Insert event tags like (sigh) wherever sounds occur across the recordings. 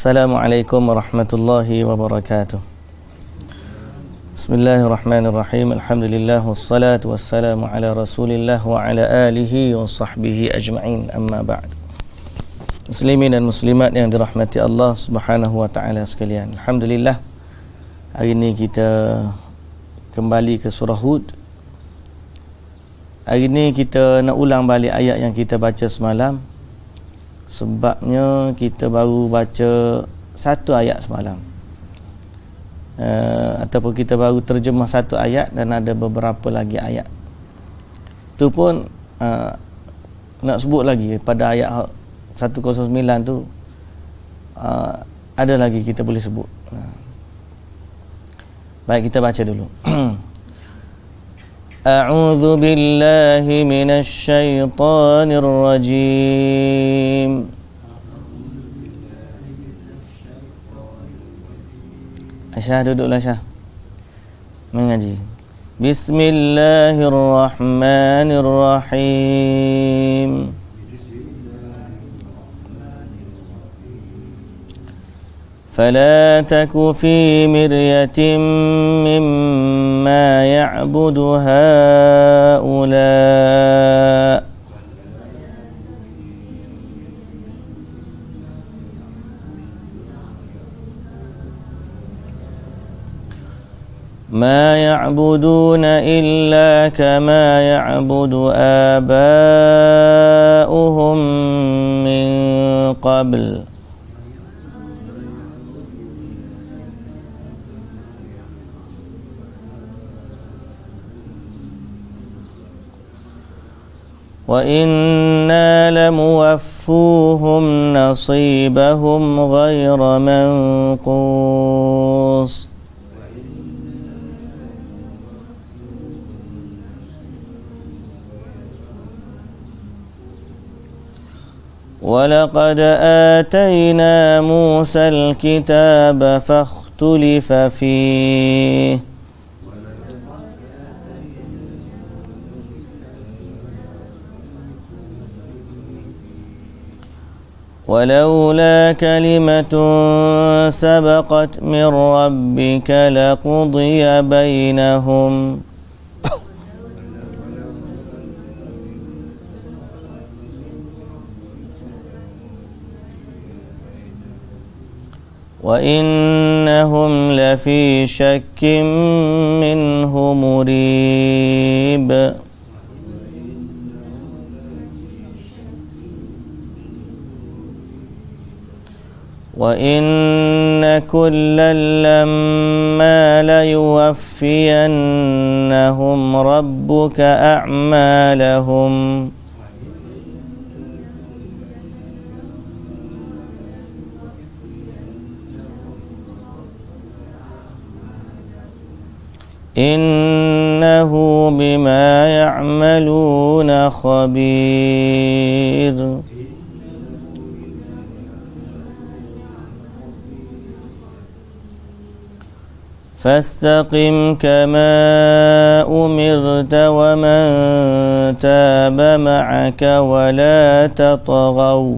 Assalamualaikum warahmatullahi wabarakatuh Bismillahirrahmanirrahim Alhamdulillah Wassalatu wassalamu ala rasulillah Wa ala alihi wa sahbihi ajma'in Amma ba'd Muslimin dan muslimat yang dirahmati Allah Subhanahu wa ta'ala sekalian Alhamdulillah Hari ini kita Kembali ke surah Hud Hari ini kita nak ulang balik ayat yang kita baca semalam sebabnya kita baru baca satu ayat semalam uh, ataupun kita baru terjemah satu ayat dan ada beberapa lagi ayat tu pun uh, nak sebut lagi pada ayat 109 tu uh, ada lagi kita boleh sebut uh. baik kita baca dulu (clears throat) أعوذ بالله من الشيطان الرجيم أشهد أن لا شهد من أجي بسم الله الرحمن الرحيم فلا تك في مرية مما يعبد هؤلاء ما يعبدون إلا كما يعبد آباؤهم من قبل ۖ وإنا لموفوهم نصيبهم غير منقوص ولقد آتينا موسى الكتاب فاختلف فيه ولولا كلمة سبقت من ربك لقضي بينهم وإنهم لفي شك منه مريب وإن كلا لما ليوفينهم ربك أعمالهم إنه بما يعملون خبير فاستقم كما أمرت ومن تاب معك ولا تطغوا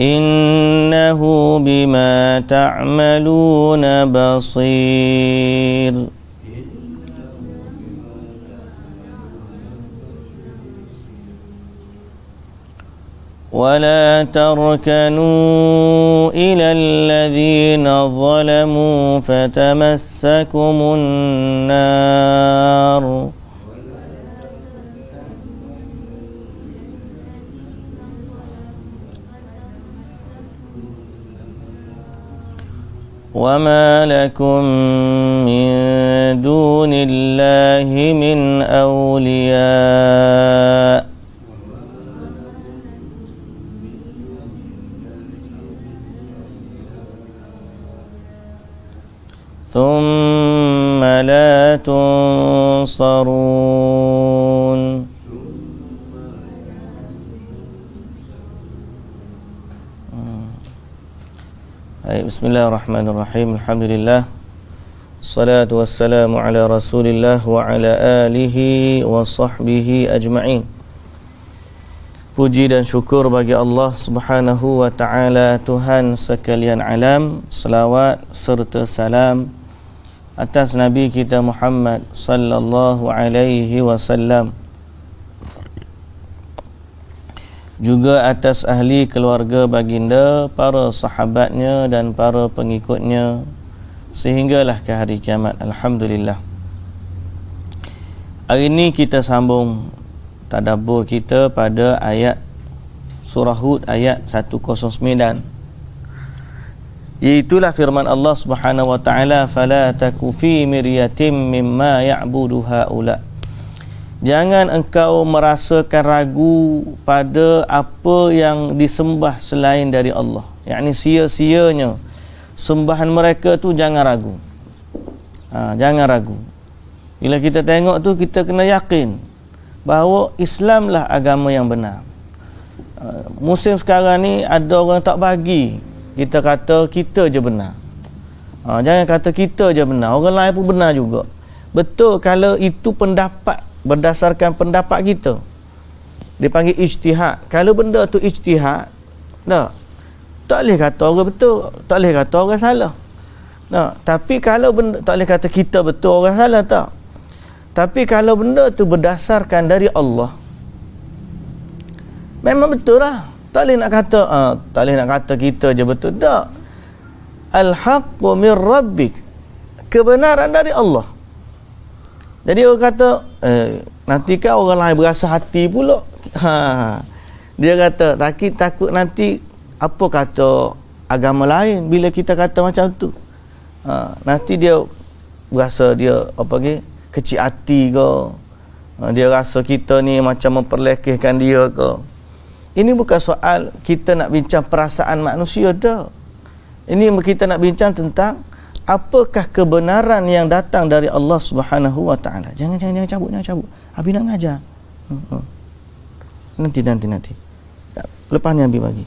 إنه بما تعملون بصير ولا تركنوا إلى الذين ظلموا فتمسكم النار وما لكم من دون الله من أولياء ثم لا تنصرون آه. أي بسم الله الرحمن الرحيم الحمد لله الصلاة والسلام على رسول الله وعلى آله وصحبه أجمعين Puji dan syukur bagi Allah Subhanahu wa taala Tuhan sekalian alam, selawat serta salam atas Nabi kita Muhammad sallallahu alaihi wasallam juga atas ahli keluarga baginda para sahabatnya dan para pengikutnya sehinggalah ke hari kiamat alhamdulillah hari ini kita sambung tadabbur kita pada ayat surah hud ayat 109 Iaitulah firman Allah Subhanahu wa taala fala taku fi miryatim mimma ya'budu haula. Jangan engkau merasakan ragu pada apa yang disembah selain dari Allah. Yakni sia-sianya sembahan mereka tu jangan ragu. Ha, jangan ragu. Bila kita tengok tu kita kena yakin bahawa Islamlah agama yang benar. Ha, musim sekarang ni ada orang tak bagi kita kata kita je benar ha, jangan kata kita je benar orang lain pun benar juga betul kalau itu pendapat berdasarkan pendapat kita dipanggil ijtihad kalau benda tu ijtihad tak tak boleh kata orang betul tak boleh kata orang salah tak tapi kalau benda, tak boleh kata kita betul orang salah tak tapi kalau benda tu berdasarkan dari Allah memang betul lah tak boleh nak kata uh, Tak boleh nak kata kita je betul Tak Al-haqqu min rabbik Kebenaran dari Allah Jadi orang kata eh, Nanti kan orang lain berasa hati pula ha. Dia kata takut, takut nanti Apa kata agama lain Bila kita kata macam tu ha. Nanti dia Berasa dia apa ke Kecil hati ke ha, dia rasa kita ni macam memperlekehkan dia ke ini bukan soal kita nak bincang perasaan manusia dah. Ini kita nak bincang tentang apakah kebenaran yang datang dari Allah Subhanahu Wa Taala. Jangan jangan jangan cabut jangan cabut. Abi nak ngajar. Hmm, hmm. Nanti nanti nanti. Lepas ni Abi bagi.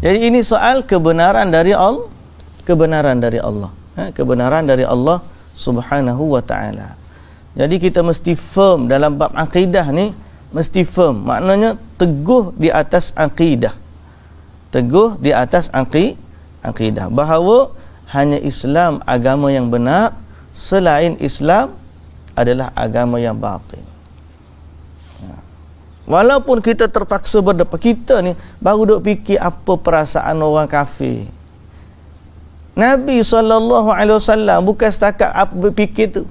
Jadi ini soal kebenaran dari Allah, kebenaran dari Allah, ha, kebenaran dari Allah Subhanahu Wa Taala. Jadi kita mesti firm dalam bab akidah ni mesti firm maknanya teguh di atas akidah teguh di atas angki akidah bahawa hanya Islam agama yang benar selain Islam adalah agama yang batin ha. walaupun kita terpaksa berdepan kita ni baru duk fikir apa perasaan orang kafir Nabi saw alaihi wasallam bukan setakat apa fikir tu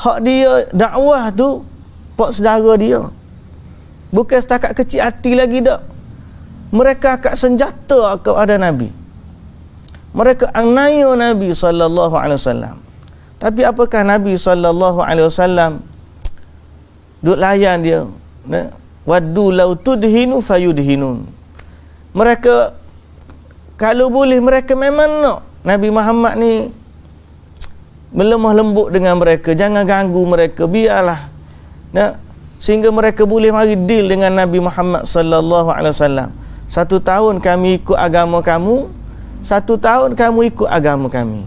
hak dia dakwah tu pak saudara dia Bukan setakat kecil hati lagi tak. Mereka akan senjata kepada Nabi. Mereka anaya Nabi sallallahu alaihi wasallam. Tapi apakah Nabi sallallahu alaihi wasallam duk layan dia? Ne? Waddu law tudhinu fayudhinun. Mereka kalau boleh mereka memang nak Nabi Muhammad ni melemah lembut dengan mereka, jangan ganggu mereka, biarlah. Nah, sehingga mereka boleh mari deal dengan Nabi Muhammad sallallahu alaihi wasallam. Satu tahun kami ikut agama kamu, satu tahun kamu ikut agama kami.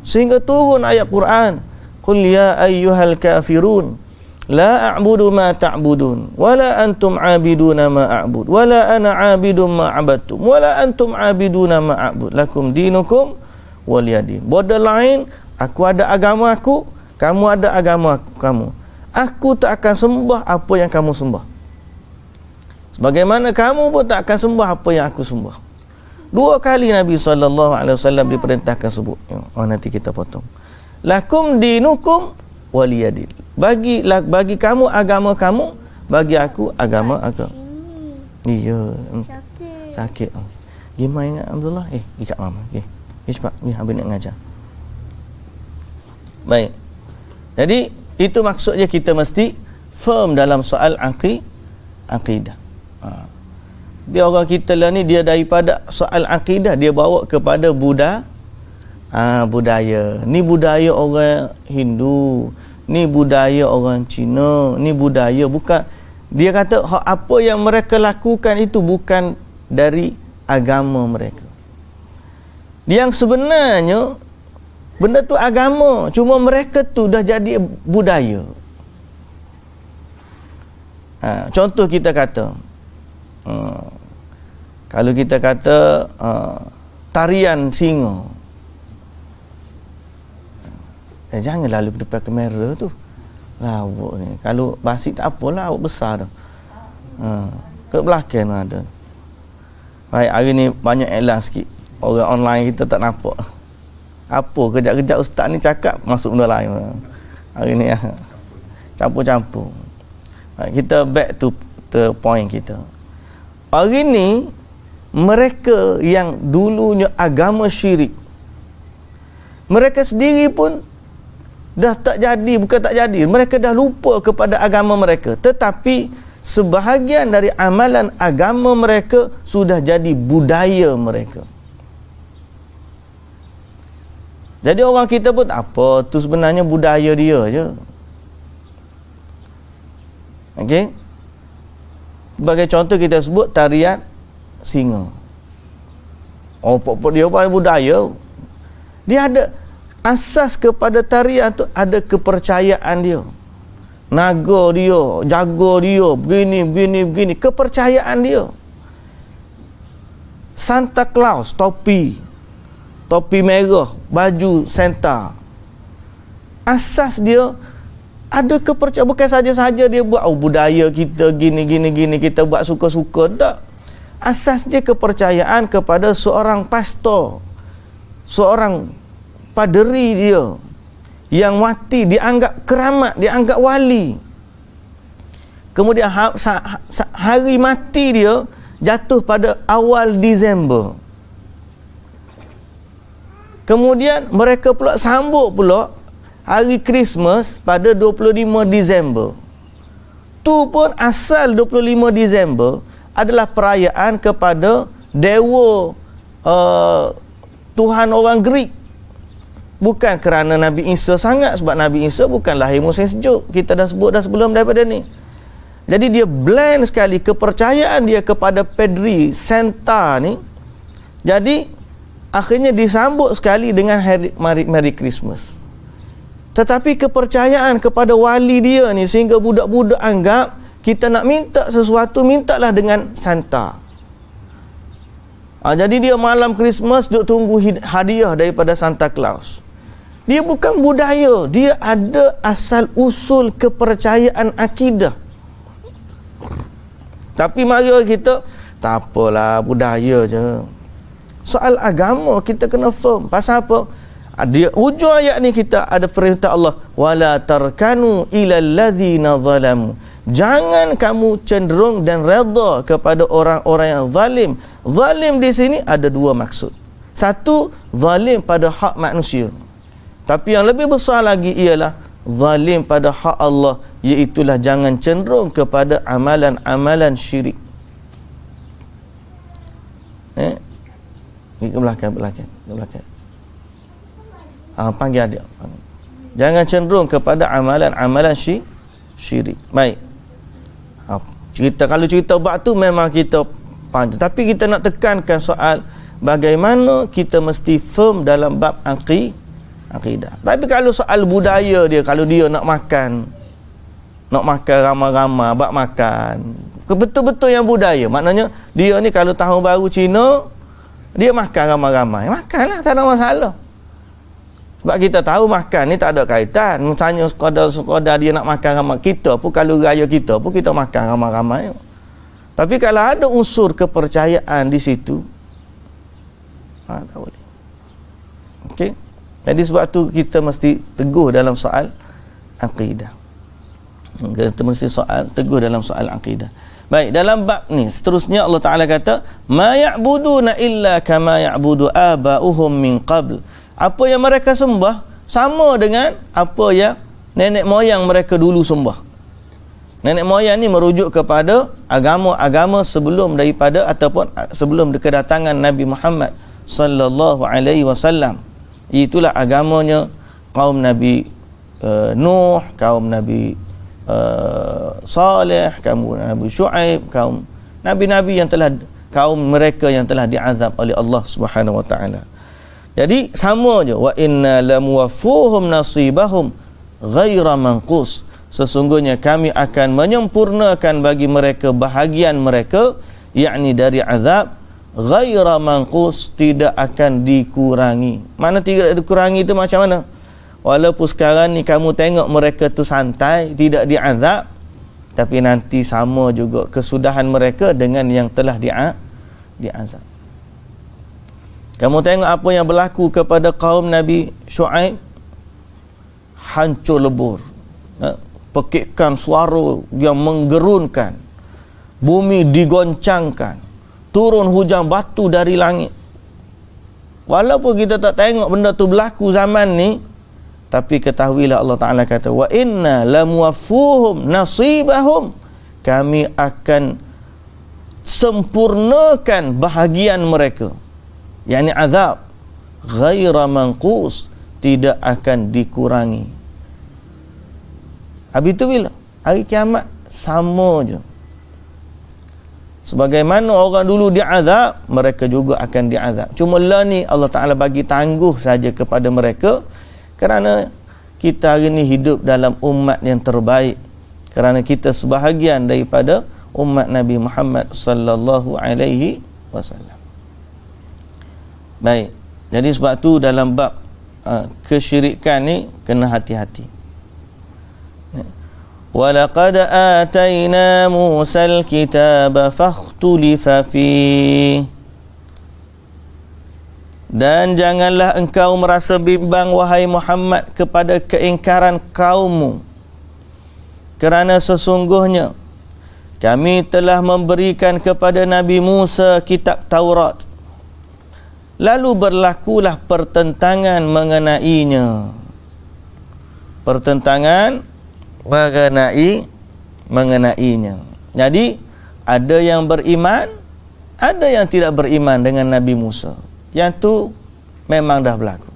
Sehingga turun ayat Quran, "Qul ya ayyuhal kafirun, la a'budu ma ta'budun, wala antum 'abiduna ma a'bud, wala ana 'abidun ma 'abadtum, wala antum 'abiduna ma a'bud. Lakum dinukum waliyadin." Bodoh lain, aku ada agama aku, kamu ada agama kamu aku tak akan sembah apa yang kamu sembah sebagaimana kamu pun tak akan sembah apa yang aku sembah dua kali Nabi SAW diperintahkan sebut oh, nanti kita potong lakum dinukum waliyadil bagi lah, bagi kamu agama kamu bagi aku agama aku iya hmm. sakit Sakit. Oh. gimana ingat Abdullah eh ikat mama okay. Ya, cepat. Ya, habis nak ngajar. Baik. Jadi, itu maksudnya kita mesti firm dalam soal aqi, aqidah. Ha. Biar orang kita lah ni dia daripada soal aqidah dia bawa kepada Buddha, ha, budaya. Ni budaya orang Hindu, ni budaya orang Cina, ni budaya bukan. Dia kata apa yang mereka lakukan itu bukan dari agama mereka. Yang sebenarnya Benda tu agama, cuma mereka tu dah jadi budaya. Ha, contoh kita kata, uh, kalau kita kata uh, tarian singa. Eh, jangan lalu ke depan kamera tu. Lawak ni. Kalau basik tak apalah, awak besar dah. Ha, ke belakang ada. Baik, hari ni banyak iklan sikit. Orang online kita tak nampak apa kejap-kejap ustaz ni cakap masuk benda lain hari ni ya. campur-campur kita back to the point kita hari ni mereka yang dulunya agama syirik mereka sendiri pun dah tak jadi bukan tak jadi mereka dah lupa kepada agama mereka tetapi sebahagian dari amalan agama mereka sudah jadi budaya mereka Jadi orang kita pun apa tu sebenarnya budaya dia je. Okey. Sebagai contoh kita sebut tarian singa. Oh pop dia pun budaya. Dia ada asas kepada tarian tu ada kepercayaan dia. Naga dia, jago dia, begini, begini, begini. Kepercayaan dia. Santa Claus, topi topi merah, baju senta. Asas dia ada kepercayaan bukan saja-saja dia buat oh, budaya kita gini gini gini kita buat suka-suka tak. Asas dia kepercayaan kepada seorang pastor, seorang paderi dia yang mati dianggap keramat, dianggap wali. Kemudian ha-, ha-, hari mati dia jatuh pada awal Disember. Kemudian mereka pula sambut pula hari Christmas pada 25 Disember. Tu pun asal 25 Disember adalah perayaan kepada dewa uh, Tuhan orang Greek. Bukan kerana Nabi Isa sangat sebab Nabi Isa bukan lahir musim sejuk. Kita dah sebut dah sebelum daripada ni. Jadi dia blend sekali kepercayaan dia kepada Pedri Santa ni. Jadi akhirnya disambut sekali dengan Merry, Merry, Merry Christmas. Tetapi kepercayaan kepada wali dia ni sehingga budak-budak anggap kita nak minta sesuatu mintalah dengan Santa. Ha, jadi dia malam Christmas duk tunggu hadiah daripada Santa Claus. Dia bukan budaya, dia ada asal usul kepercayaan akidah. Tapi mari kita tak apalah budaya je soal agama kita kena firm pasal apa ah, di hujung ayat ni kita ada perintah Allah wala tarkanu ila allazina zalamu jangan kamu cenderung dan redha kepada orang-orang yang zalim zalim di sini ada dua maksud satu zalim pada hak manusia tapi yang lebih besar lagi ialah zalim pada hak Allah iaitu jangan cenderung kepada amalan-amalan syirik eh Pergi ke belakang, belakang, ke belakang. Ah, panggil adik. Jangan cenderung kepada amalan-amalan syi, syirik. Baik. Ah, cerita kalau cerita bab tu memang kita panjang. Tapi kita nak tekankan soal bagaimana kita mesti firm dalam bab aqi, aqidah. Tapi kalau soal budaya dia, kalau dia nak makan, nak makan ramah-ramah, bab makan. Betul-betul yang budaya. Maknanya dia ni kalau tahun baru Cina, dia makan ramai-ramai makanlah tak ada masalah sebab kita tahu makan ni tak ada kaitan misalnya sekadar-sekadar dia nak makan ramai kita pun kalau raya kita pun kita makan ramai-ramai tapi kalau ada unsur kepercayaan di situ ha, tak boleh Okey. Jadi sebab tu kita mesti teguh dalam soal akidah. Kita mesti soal teguh dalam soal akidah. Baik, dalam bab ni seterusnya Allah Taala kata, "Ma ya'buduna illa kama ya'budu aba'uhum min qabl." Apa yang mereka sembah sama dengan apa yang nenek moyang mereka dulu sembah. Nenek moyang ni merujuk kepada agama-agama sebelum daripada ataupun sebelum kedatangan Nabi Muhammad sallallahu alaihi wasallam. Itulah agamanya kaum Nabi uh, Nuh, kaum Nabi uh, Saleh, kaum Nabi Shu'aib, kaum nabi-nabi yang telah kaum mereka yang telah diazab oleh Allah Subhanahu wa taala. Jadi sama je wa inna lamuwaffuhum nasibahum ghaira manqus. Sesungguhnya kami akan menyempurnakan bagi mereka bahagian mereka yakni dari azab ghaira manqus tidak akan dikurangi. Mana tidak dikurangi itu macam mana? walaupun sekarang ni kamu tengok mereka tu santai tidak diazab tapi nanti sama juga kesudahan mereka dengan yang telah dia diazab kamu tengok apa yang berlaku kepada kaum Nabi Shu'aib hancur lebur ha? pekikkan suara yang menggerunkan bumi digoncangkan turun hujan batu dari langit walaupun kita tak tengok benda tu berlaku zaman ni tapi ketahuilah Allah Taala kata wa inna lamuafuhum nasibahum kami akan sempurnakan bahagian mereka yakni azab ghaira manqus tidak akan dikurangi habis tu bila hari kiamat sama je sebagaimana orang dulu diazab mereka juga akan diazab cuma lah ni Allah Taala bagi tangguh saja kepada mereka kerana kita hari ini hidup dalam umat yang terbaik kerana kita sebahagian daripada umat Nabi Muhammad sallallahu alaihi wasallam. Baik. Jadi sebab tu dalam bab uh, kesyirikan ni kena hati-hati. Walaqad atayna Musa al-kitaba fakhtulifa fihi dan janganlah engkau merasa bimbang wahai Muhammad kepada keingkaran kaummu. Kerana sesungguhnya kami telah memberikan kepada Nabi Musa kitab Taurat. Lalu berlakulah pertentangan mengenainya. Pertentangan mengenai mengenainya. Jadi ada yang beriman, ada yang tidak beriman dengan Nabi Musa yang tu memang dah berlaku.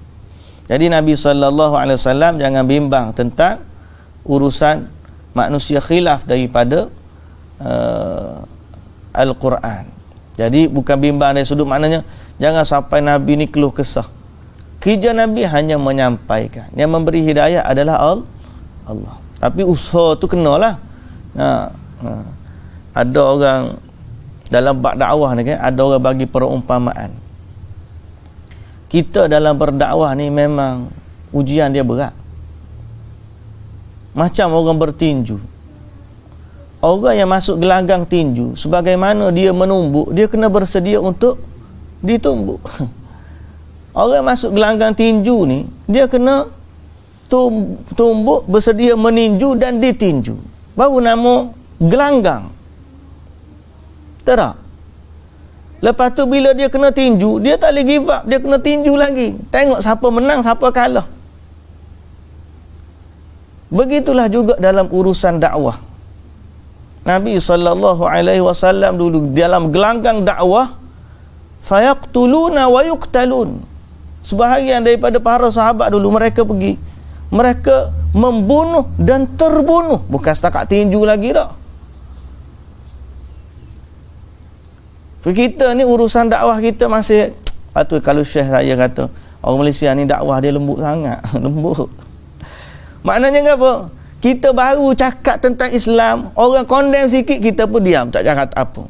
Jadi Nabi saw jangan bimbang tentang urusan manusia khilaf daripada uh, al-Quran. Jadi bukan bimbang dari sudut maknanya jangan sampai Nabi ni keluh kesah. Kerja Nabi hanya menyampaikan. Yang memberi hidayah adalah Allah. Tapi usaha tu kenalah. Ha, ha. Ada orang dalam bab da'wah, ni kan ada orang bagi perumpamaan kita dalam berdakwah ni memang ujian dia berat. Macam orang bertinju. Orang yang masuk gelanggang tinju, sebagaimana dia menumbuk, dia kena bersedia untuk ditumbuk. (laughs) Orang yang masuk gelanggang tinju ni, dia kena tumbuk, bersedia meninju dan ditinju. Baru nama gelanggang. Terak. Lepas tu bila dia kena tinju, dia tak boleh give up, dia kena tinju lagi. Tengok siapa menang, siapa kalah. Begitulah juga dalam urusan dakwah. Nabi sallallahu alaihi wasallam dulu dalam gelanggang dakwah fayaqtuluna wa yuqtalun. Sebahagian daripada para sahabat dulu mereka pergi mereka membunuh dan terbunuh bukan setakat tinju lagi dah. kita ni urusan dakwah kita masih patut kalau syekh saya kata orang Malaysia ni dakwah dia lembut sangat (laughs) lembut maknanya apa kita baru cakap tentang Islam orang condemn sikit kita pun diam tak cakap apa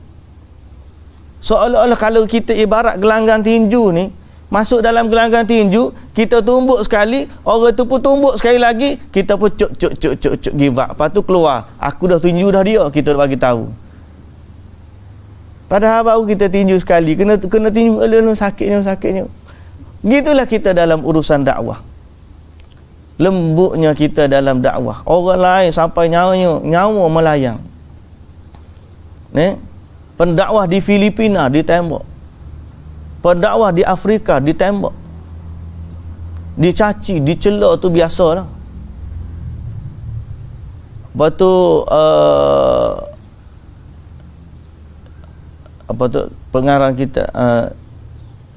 seolah-olah kalau kita ibarat gelanggang tinju ni masuk dalam gelanggang tinju kita tumbuk sekali orang tu pun tumbuk sekali lagi kita pun cuk cuk cuk cuk cuk give up lepas tu keluar aku dah tinju dah dia kita dah bagi tahu Padahal baru kita tinju sekali. Kena kena tinju elu sakitnya sakitnya. Gitulah kita dalam urusan dakwah. Lembutnya kita dalam dakwah. Orang lain sampai nyawanya nyawa melayang. Ni pendakwah di Filipina ditembak. Pendakwah di Afrika ditembak. Dicaci, dicela tu biasalah. Lepas tu uh, apa tu pengarang kita uh,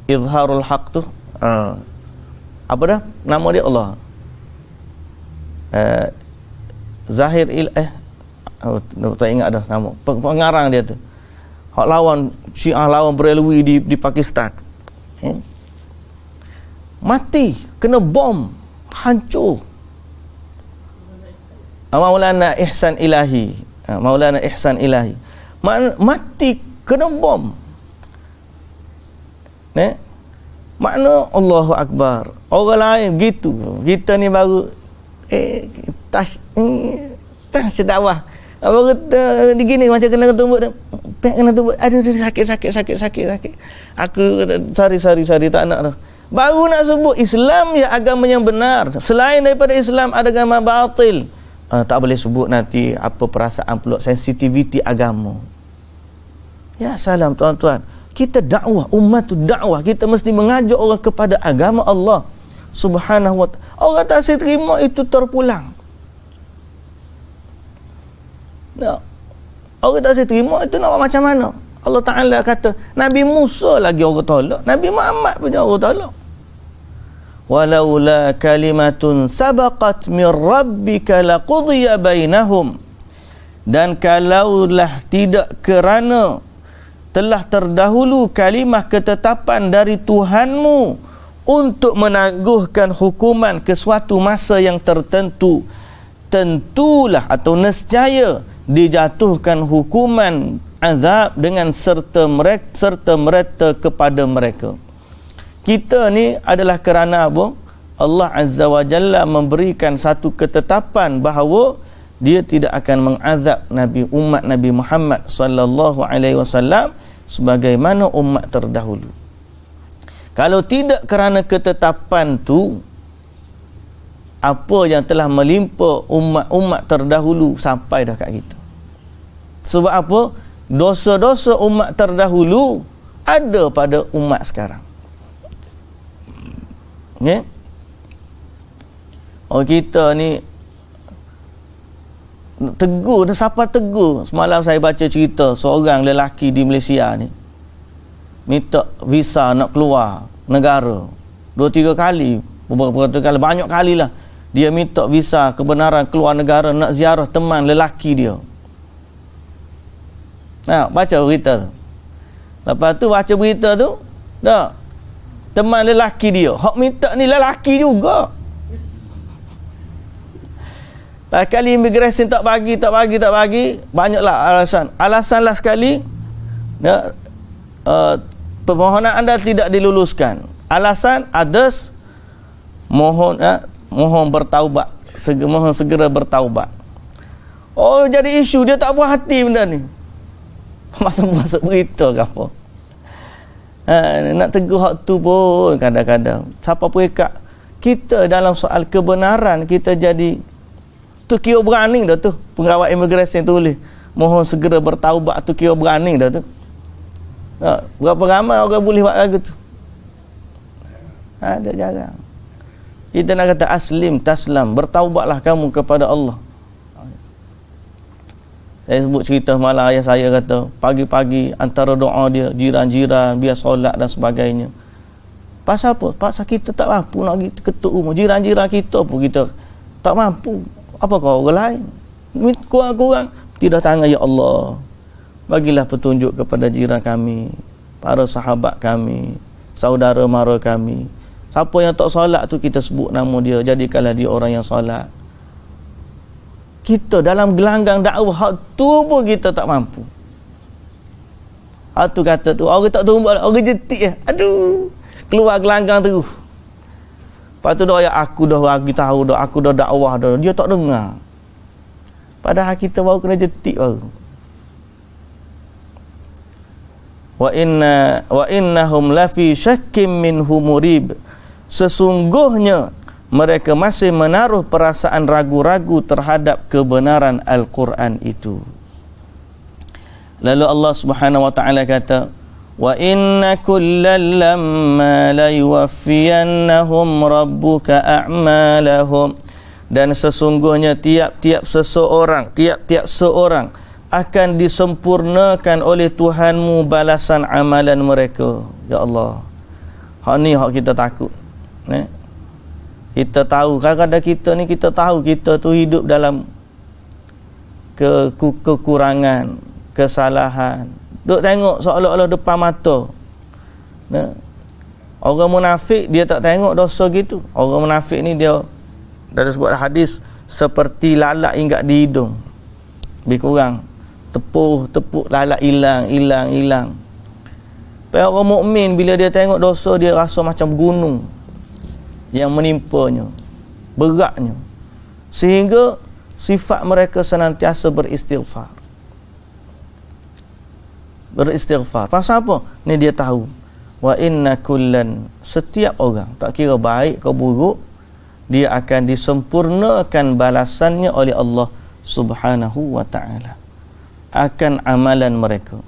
izharul haq tu uh, apa dah nama dia Allah uh, zahir il eh oh, tak ingat dah nama pengarang dia tu hak lawan syiah lawan berelwi di di Pakistan hmm? mati kena bom hancur ah, Maulana Ihsan Ilahi ah, Maulana Ihsan Ilahi mati kena bom ne makna Allahu akbar orang lain begitu kita ni baru eh tas eh, tas sedawah baru digini macam kena tumbuk pek kena tumbuk aduh, aduh sakit sakit sakit sakit sakit aku sorry sorry sorry tak nak dah baru nak sebut Islam ya agama yang benar selain daripada Islam ada agama batil uh, tak boleh sebut nanti apa perasaan pula sensitiviti agama Ya salam tuan-tuan. Kita dakwah umat tu dakwah kita mesti mengajak orang kepada agama Allah Subhanahu wa ta'ala. Orang tak saya terima itu terpulang. No. Orang tak saya terima itu nak macam mana? Allah Taala kata, Nabi Musa lagi orang tolak, Nabi Muhammad punya orang tolak. Walaula kalimatun sabaqat min rabbika laqudiya bainahum. Dan kalaulah tidak kerana telah terdahulu kalimah ketetapan dari Tuhanmu untuk menangguhkan hukuman ke suatu masa yang tertentu tentulah atau nescaya dijatuhkan hukuman azab dengan serta mereka serta merta kepada mereka kita ni adalah kerana apa Allah Azza wa Jalla memberikan satu ketetapan bahawa dia tidak akan mengazab nabi umat nabi Muhammad sallallahu alaihi wasallam sebagaimana umat terdahulu kalau tidak kerana ketetapan tu apa yang telah melimpa umat-umat terdahulu sampai dah kat kita sebab apa dosa-dosa umat terdahulu ada pada umat sekarang okay? Oh kita ni tegur dan siapa tegur semalam saya baca cerita seorang lelaki di Malaysia ni minta visa nak keluar negara dua tiga kali beberapa kali banyak kali lah dia minta visa kebenaran keluar negara nak ziarah teman lelaki dia nah baca berita tu lepas tu baca berita tu tak teman lelaki dia hak minta ni lelaki juga lah kali immigration tak bagi, tak bagi, tak bagi, banyaklah alasan. Alasan lah sekali ya, uh, permohonan anda tidak diluluskan. Alasan others mohon ya, mohon bertaubat, segera, mohon segera bertaubat. Oh jadi isu dia tak puas hati benda ni. (laughs) Masuk masuk berita ke apa? Uh, nak tegur hak tu pun kadang-kadang. Siapa pun ikat. Kita dalam soal kebenaran kita jadi Tu Tukio berani dah tu Pengawal imigresen tu boleh Mohon segera bertaubat Tu Tukio berani dah tu ha, Berapa ramai orang boleh buat lagu tu ha, Ada ha, jarang Kita nak kata aslim taslam Bertaubatlah kamu kepada Allah saya sebut cerita malam ayah saya kata Pagi-pagi antara doa dia Jiran-jiran biar solat dan sebagainya Pasal apa? Pasal kita tak mampu nak ketuk rumah Jiran-jiran kita pun kita tak mampu apa kau orang lain kurang-kurang tidak tangan ya Allah bagilah petunjuk kepada jiran kami para sahabat kami saudara mara kami siapa yang tak solat tu kita sebut nama dia jadikanlah dia orang yang solat kita dalam gelanggang dakwah hak tu pun kita tak mampu hak tu kata tu orang tak tumbuk orang jetik ya. aduh keluar gelanggang terus Lepas tu doa aku dah bagi tahu dah aku dah dakwah dah. Dia tak dengar. Padahal kita baru kena jetik baru. Wa inna wa innahum lafi syakkim min humurib. Sesungguhnya mereka masih menaruh perasaan ragu-ragu terhadap kebenaran Al-Quran itu. Lalu Allah Subhanahu wa taala kata, وإن كلا لما ليوفينهم ربك أعمالهم dan sesungguhnya tiap-tiap seseorang tiap-tiap seorang akan disempurnakan oleh Tuhanmu balasan amalan mereka ya Allah hak ni hak kita takut ne kita tahu kadang-kadang kita ni kita tahu kita tu hidup dalam ke kekurangan kesalahan duk tengok seolah-olah depan mata nah. orang munafik dia tak tengok dosa gitu orang munafik ni dia dah sebut dah hadis seperti lalat ingat di hidung lebih kurang tepuh tepuk lalat hilang hilang hilang tapi orang mukmin bila dia tengok dosa dia rasa macam gunung yang menimpanya beratnya sehingga sifat mereka senantiasa beristighfar beristighfar. Pasal apa? Ni dia tahu. Wa inna kullan setiap orang tak kira baik ke buruk dia akan disempurnakan balasannya oleh Allah Subhanahu wa taala akan amalan mereka.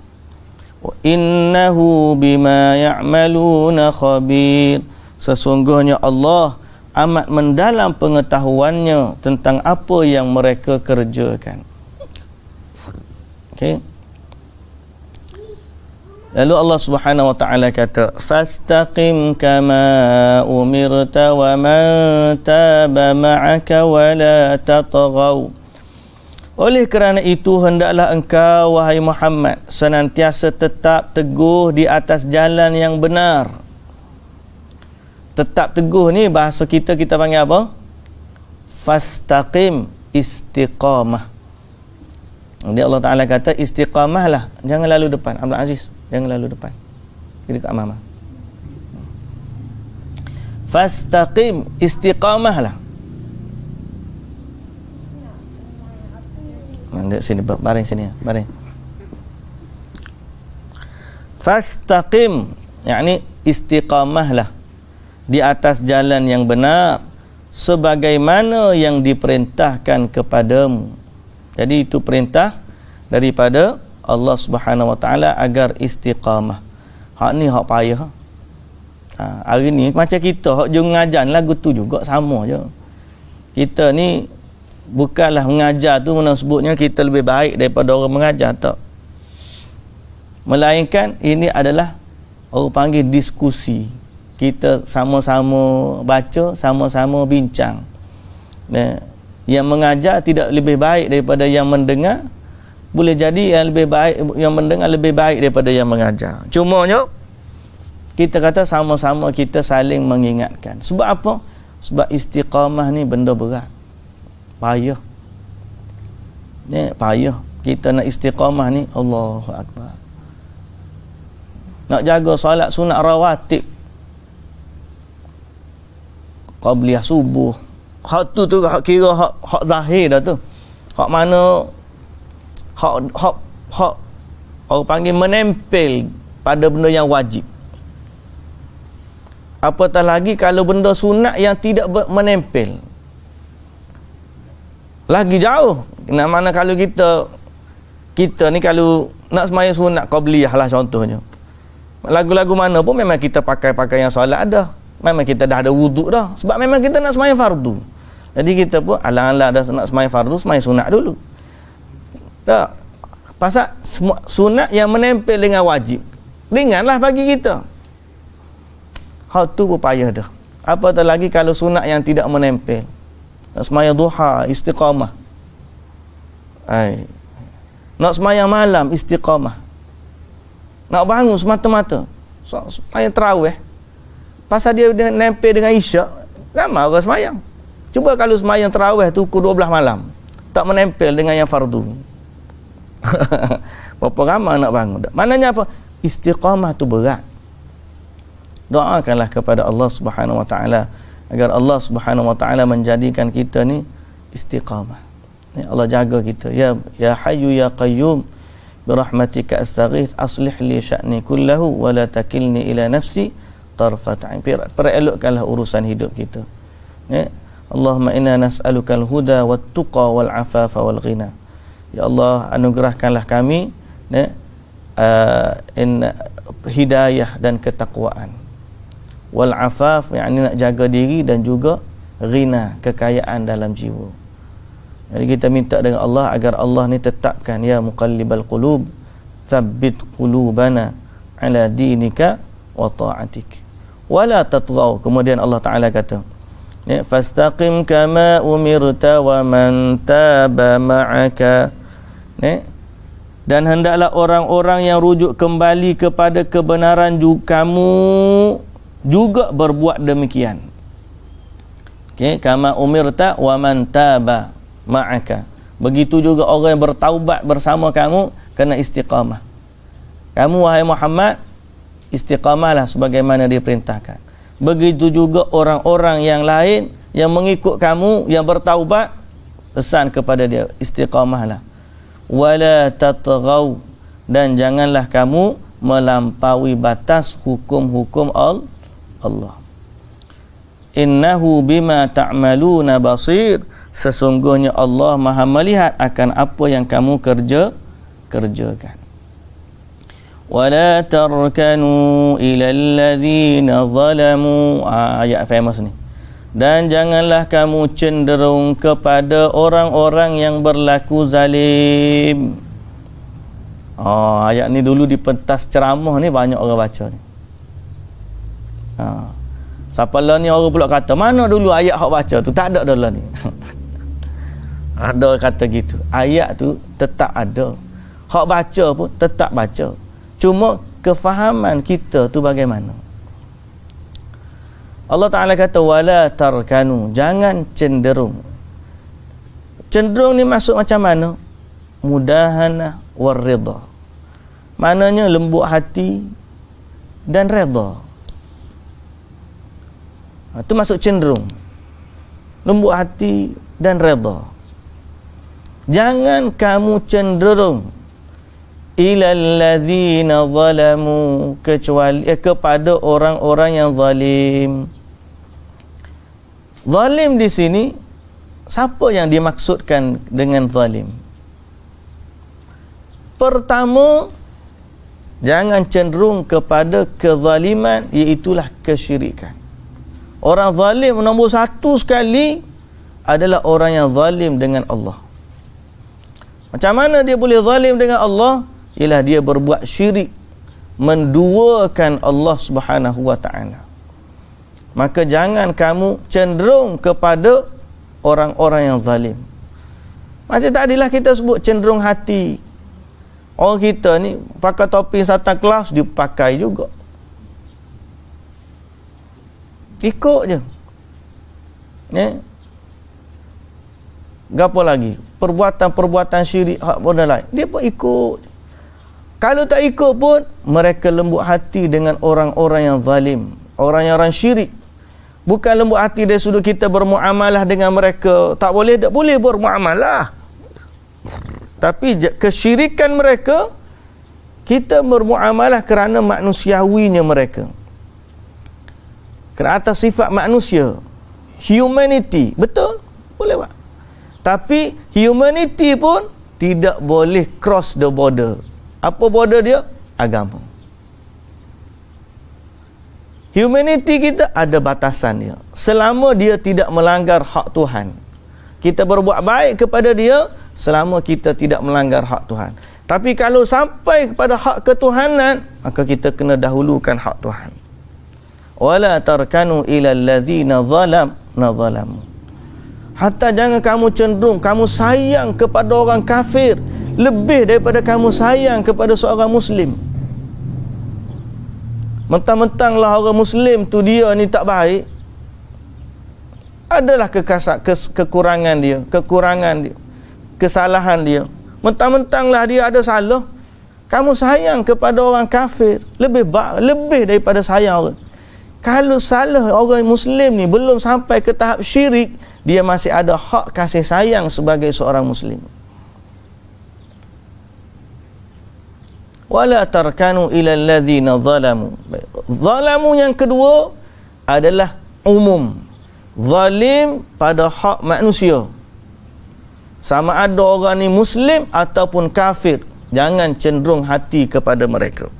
Wa innahu bima ya'maluna khabir. Sesungguhnya Allah amat mendalam pengetahuannya tentang apa yang mereka kerjakan. Okay. Lalu Allah Subhanahu wa taala kata, "Fastaqim kama umirta wa man taba ma'aka wa la tatghaw." Oleh kerana itu hendaklah engkau wahai Muhammad senantiasa tetap teguh di atas jalan yang benar. Tetap teguh ni bahasa kita kita panggil apa? Fastaqim istiqamah. Dia Allah Taala kata istiqamahlah, jangan lalu depan. Abdul Aziz Jangan lalu depan. Jadi kat mama. Fastaqim istiqamahlah. Mandek sini baring sini, baring. Fastaqim yakni istiqamahlah di atas jalan yang benar sebagaimana yang diperintahkan kepadamu. Jadi itu perintah daripada Allah Subhanahu Wa Taala agar istiqamah. Hak ni hak payah. Ha, hari ni macam kita hak jo ngajar lagu tu juga sama je. Kita ni bukanlah mengajar tu mana sebutnya kita lebih baik daripada orang mengajar tak. Melainkan ini adalah orang panggil diskusi. Kita sama-sama baca, sama-sama bincang. Nah, yang mengajar tidak lebih baik daripada yang mendengar boleh jadi yang lebih baik yang mendengar lebih baik daripada yang mengajar. Cuma Cumanya kita kata sama-sama kita saling mengingatkan. Sebab apa? Sebab istiqamah ni benda berat. Payah. Ni payah. Kita nak istiqamah ni Allahu akbar. Nak jaga solat sunat rawatib. Qabliyah subuh. Hak tu tu hak kira hak hak zahir dah tu. Hak mana hak hak hak orang panggil menempel pada benda yang wajib apatah lagi kalau benda sunat yang tidak menempel lagi jauh nak mana kalau kita kita ni kalau nak semaya sunat qabliyah lah contohnya lagu-lagu mana pun memang kita pakai pakai yang solat ada memang kita dah ada wuduk dah sebab memang kita nak semaya fardu jadi kita pun alang-alang dah nak semaya fardu semaya sunat dulu tak. Pasal sunat yang menempel dengan wajib. Ringanlah bagi kita. Hal tu berpayah dah. Apa tak lagi kalau sunat yang tidak menempel. Nak semayang duha, istiqamah. Ay. Nak semayang malam, istiqamah. Nak bangun semata-mata. So, semayang terawih. Pasal dia menempel dengan isyak, ramai orang semayang. Cuba kalau semayang terawih tu ke 12 malam. Tak menempel dengan yang fardu. (laughs) Berapa ramah nak bangun tak? Maknanya apa? Istiqamah tu berat. Doakanlah kepada Allah Subhanahu Wa Taala agar Allah Subhanahu Wa Taala menjadikan kita ni istiqamah. Ya Allah jaga kita. Ya ya Hayu ya Qayyum bi rahmatika astaghith aslih li sya'ni kullahu wa takilni ila nafsi tarfat ain. Perelokkanlah urusan hidup kita. Ya Allahumma inna nas'aluka al-huda wat-tuqa wal-afafa wal-ghina. Ya Allah anugerahkanlah kami ne ya, uh, in, Hidayah dan ketakwaan walafaf Yang ini nak jaga diri dan juga Rina kekayaan dalam jiwa Jadi kita minta dengan Allah Agar Allah ni tetapkan Ya muqallibal qulub Thabbit qulubana Ala dinika wa ta'atik Wala tatgaw Kemudian Allah Ta'ala kata ya, fastaqim kama umirta wa man taba ma'aka ya, dan hendaklah orang-orang yang rujuk kembali kepada kebenaran juga kamu juga berbuat demikian okay, kama umirta wa man taba ma'aka begitu juga orang yang bertaubat bersama kamu kena istiqamah kamu wahai Muhammad istiqamalah sebagaimana diperintahkan begitu juga orang-orang yang lain yang mengikut kamu yang bertaubat pesan kepada dia istiqamahlah wala tatghaw dan janganlah kamu melampaui batas hukum-hukum Allah innahu bima ta'maluna basir sesungguhnya Allah Maha melihat akan apa yang kamu kerja kerjakan ولا تركنوا إلى الذين ظلموا ah, ayat famous dan janganlah kamu cenderung kepada orang-orang yang berlaku zalim oh, ayat ni dulu di pentas ceramah ni banyak orang baca ni ha. Ah. siapa lah ni orang pula kata mana dulu ayat hok baca tu tak ada dah lah ni (laughs) ada kata gitu ayat tu tetap ada hok baca pun tetap baca Cuma kefahaman kita tu bagaimana? Allah Taala kata wala tarkanu, jangan cenderung. Cenderung ni masuk macam mana? Mudahana war ridha. Maknanya lembut hati dan redha. Ha, itu masuk cenderung. Lembut hati dan redha. Jangan kamu cenderung ilalladzina zalamu kecuali eh, kepada orang-orang yang zalim zalim di sini siapa yang dimaksudkan dengan zalim pertama jangan cenderung kepada kezaliman iaitulah kesyirikan orang zalim nombor satu sekali adalah orang yang zalim dengan Allah macam mana dia boleh zalim dengan Allah? ialah dia berbuat syirik menduakan Allah Subhanahu wa taala maka jangan kamu cenderung kepada orang-orang yang zalim macam tadilah kita sebut cenderung hati orang kita ni pakai topi satan kelas pakai juga ikut je ni eh? gapo lagi perbuatan-perbuatan syirik hak benda lain dia pun ikut kalau tak ikut pun mereka lembut hati dengan orang-orang yang zalim, orang-orang syirik. Bukan lembut hati dari sudut kita bermuamalah dengan mereka. Tak boleh, tak boleh bermuamalah. Tapi kesyirikan mereka kita bermuamalah kerana manusiawinya mereka. Kerana atas sifat manusia, humanity, betul? Boleh buat. Tapi humanity pun tidak boleh cross the border. Apa border dia? Agama. Humanity kita ada batasan dia. Selama dia tidak melanggar hak Tuhan. Kita berbuat baik kepada dia selama kita tidak melanggar hak Tuhan. Tapi kalau sampai kepada hak ketuhanan, maka kita kena dahulukan hak Tuhan. Wala tarkanu ila allazina zalam nazalam. Hatta jangan kamu cenderung, kamu sayang kepada orang kafir lebih daripada kamu sayang kepada seorang muslim mentang-mentanglah orang muslim tu dia ni tak baik adalah kekasak, ke, kekurangan dia kekurangan dia kesalahan dia mentang-mentanglah dia ada salah kamu sayang kepada orang kafir lebih lebih daripada sayang orang kalau salah orang muslim ni belum sampai ke tahap syirik dia masih ada hak kasih sayang sebagai seorang muslim wala tarkanu ila alladhina zalamu zalamu yang kedua adalah umum zalim pada hak manusia sama ada orang ni muslim ataupun kafir jangan cenderung hati kepada mereka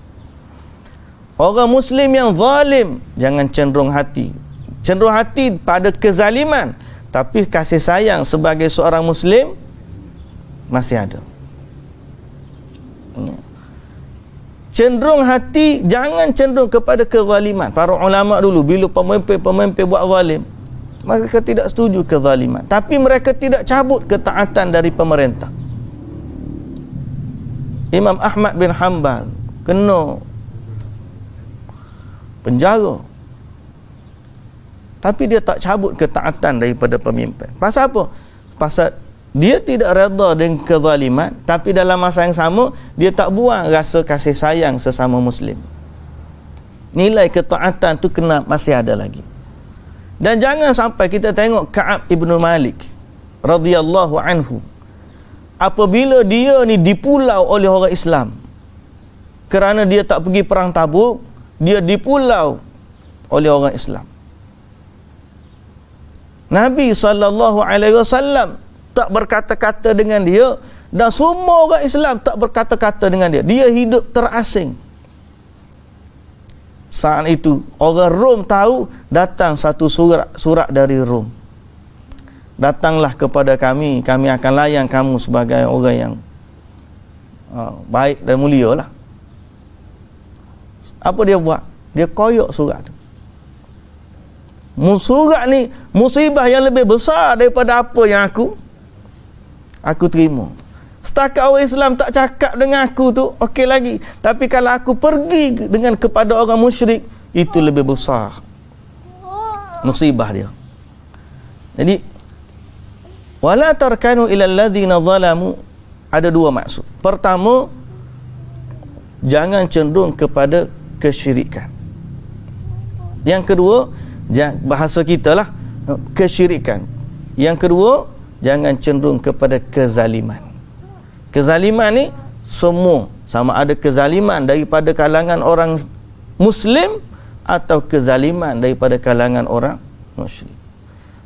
orang muslim yang zalim jangan cenderung hati cenderung hati pada kezaliman tapi kasih sayang sebagai seorang muslim masih ada cenderung hati jangan cenderung kepada kezaliman para ulama dulu bila pemimpin-pemimpin buat zalim mereka tidak setuju kezaliman tapi mereka tidak cabut ketaatan dari pemerintah Imam Ahmad bin Hanbal kena penjara tapi dia tak cabut ketaatan daripada pemimpin pasal apa? pasal dia tidak redha dengan kezaliman tapi dalam masa yang sama dia tak buang rasa kasih sayang sesama muslim nilai ketaatan tu kena masih ada lagi dan jangan sampai kita tengok Ka'ab ibnu Malik radhiyallahu anhu apabila dia ni dipulau oleh orang Islam kerana dia tak pergi perang tabuk dia dipulau oleh orang Islam Nabi saw tak berkata-kata dengan dia dan semua orang Islam tak berkata-kata dengan dia dia hidup terasing saat itu orang Rom tahu datang satu surat surat dari Rom datanglah kepada kami kami akan layan kamu sebagai orang yang uh, baik dan mulia lah apa dia buat dia koyok surat tu Musurat ni musibah yang lebih besar daripada apa yang aku aku terima. Setakat orang Islam tak cakap dengan aku tu, okey lagi. Tapi kalau aku pergi dengan kepada orang musyrik, itu lebih besar. Musibah dia. Jadi, wala tarkanu ilal ladhina zalamu, ada dua maksud. Pertama, jangan cenderung kepada kesyirikan. Yang kedua, bahasa kita lah, kesyirikan. Yang kedua, jangan cenderung kepada kezaliman kezaliman ni semua sama ada kezaliman daripada kalangan orang muslim atau kezaliman daripada kalangan orang Muslim.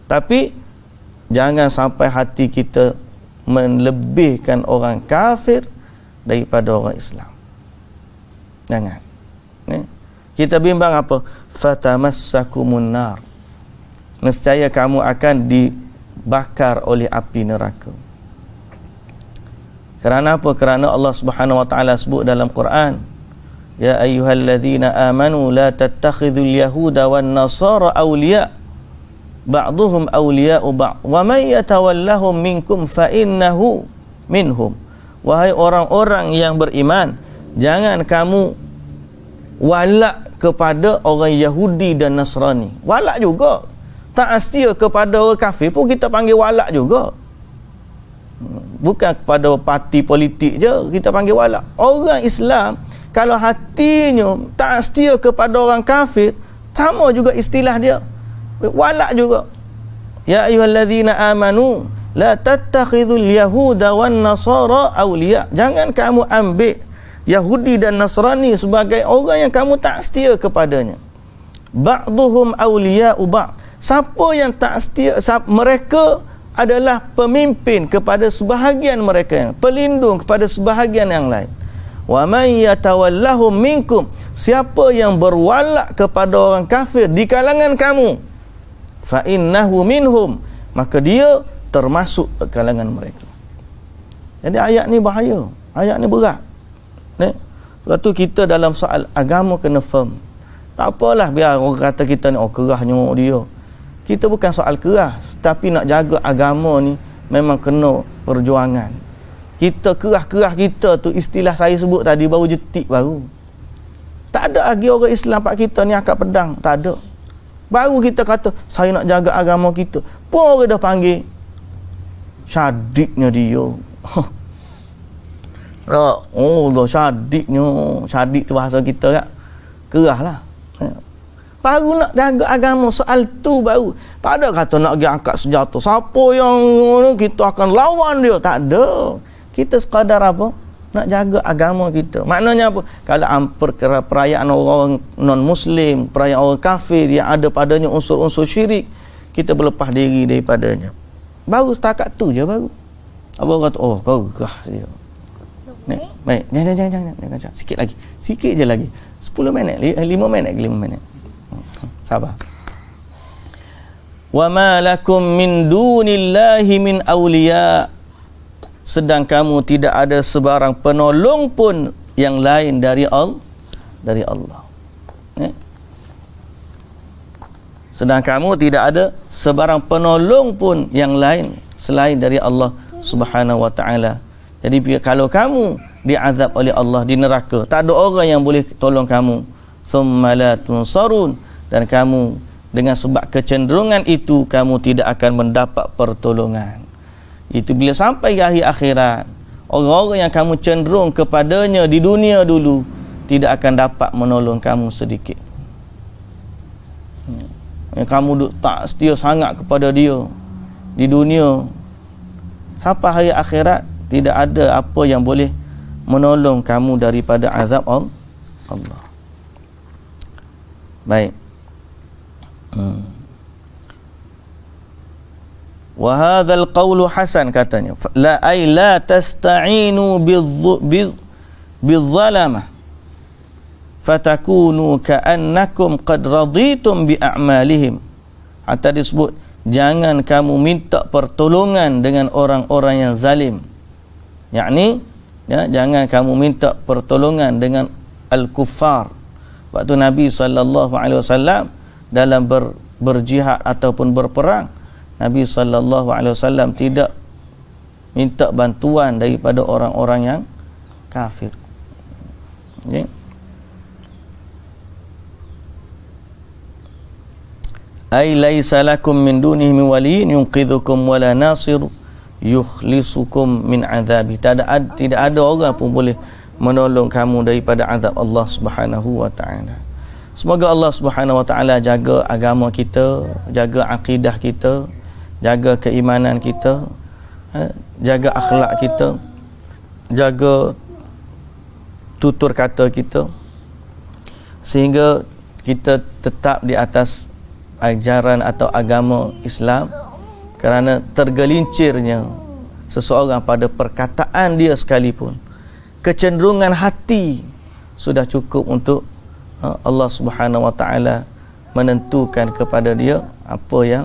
tapi jangan sampai hati kita melebihkan orang kafir daripada orang Islam jangan ni kita bimbang apa fatamassakumun nar nescaya kamu akan di bakar oleh api neraka. Kerana apa? Kerana Allah Subhanahu wa taala sebut dalam Quran, "Ya ayyuhalladzina amanu la tattakhidhul yahuda wan nasara awliya" Ba'duhum awliya'u ba' Wa man yatawallahum minkum fa'innahu minhum Wahai orang-orang yang beriman Jangan kamu walak kepada orang Yahudi dan Nasrani Walak juga tak setia kepada orang kafir pun kita panggil walak juga bukan kepada parti politik je kita panggil walak orang Islam kalau hatinya tak setia kepada orang kafir sama juga istilah dia walak juga ya ayuhallazina amanu la tattakhidul yahuda wan nasara awliya jangan kamu ambil Yahudi dan Nasrani sebagai orang yang kamu tak setia kepadanya. Ba'duhum awliya ba'd siapa yang tak setia mereka adalah pemimpin kepada sebahagian mereka yang pelindung kepada sebahagian yang lain wa may yatawallahum minkum siapa yang berwalak kepada orang kafir di kalangan kamu fa innahu minhum maka dia termasuk kalangan mereka jadi ayat ni bahaya ayat ni berat ni waktu kita dalam soal agama kena firm tak apalah biar orang kata kita ni oh kerahnya dia kita bukan soal keras tapi nak jaga agama ni memang kena perjuangan kita keras-keras kita tu istilah saya sebut tadi baru jetik baru tak ada lagi orang Islam pak kita ni angkat pedang tak ada baru kita kata saya nak jaga agama kita pun orang dah panggil syadiknya dia (laughs) Oh Allah syadiknya Syadik tu bahasa kita kan Kerah lah ya baru nak jaga agama soal tu baru tak ada kata nak pergi angkat senjata siapa yang kita akan lawan dia tak ada kita sekadar apa nak jaga agama kita maknanya apa kalau amper perayaan orang non muslim perayaan orang kafir yang ada padanya unsur-unsur syirik kita berlepas diri daripadanya baru setakat tu je baru apa kata oh kau gah dia Nek, baik jangan jangan jangan jangan sikit lagi sikit je lagi 10 minit 5 minit 5 minit Sabar. Wa ma lakum min dunillahi min awliya. Sedang kamu tidak ada sebarang penolong pun yang lain dari Allah. Dari Allah. Eh? Sedang kamu tidak ada sebarang penolong pun yang lain selain dari Allah Subhanahu Wa Taala. Jadi kalau kamu diazab oleh Allah di neraka, tak ada orang yang boleh tolong kamu thumma la tunsarun dan kamu dengan sebab kecenderungan itu kamu tidak akan mendapat pertolongan itu bila sampai ke akhir akhirat orang-orang yang kamu cenderung kepadanya di dunia dulu tidak akan dapat menolong kamu sedikit hmm. yang kamu duduk tak setia sangat kepada dia di dunia sampai hari akhirat tidak ada apa yang boleh menolong kamu daripada azab Allah Baik. Hmm. Wa hadzal qawlu hasan katanya. La ay la tasta'inu bidh bidh fatakunu ka'annakum qad raditum bi'amalihim hatta disebut jangan kamu minta pertolongan dengan orang-orang yang zalim yakni ya jangan kamu minta pertolongan dengan al-kuffar waktu Nabi saw dalam ber, berjihad ataupun berperang Nabi saw tidak minta bantuan daripada orang-orang yang kafir. Okay. Ai laisa lakum min dunihi min waliyyin yunqidhukum wala nasir yukhlisukum min adhabi. Tidak ada tidak ada orang pun boleh menolong kamu daripada azab Allah Subhanahu wa taala. Semoga Allah Subhanahu wa taala jaga agama kita, jaga akidah kita, jaga keimanan kita, eh, jaga akhlak kita, jaga tutur kata kita sehingga kita tetap di atas ajaran atau agama Islam kerana tergelincirnya seseorang pada perkataan dia sekalipun kecenderungan hati sudah cukup untuk uh, Allah Subhanahu Wa Taala menentukan kepada dia apa yang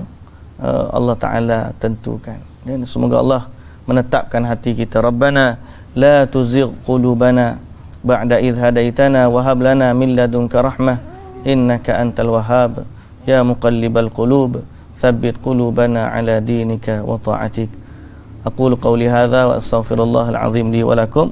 uh, Allah Taala tentukan. Dan semoga Allah menetapkan hati kita. Rabbana la tuzigh qulubana ba'da idh hadaitana wa hab lana min ladunka rahmah innaka antal wahhab ya muqallibal qulub thabbit qulubana ala dinika wa ta'atik. Aqulu qawli hadha wa astaghfirullahal azim li wa lakum.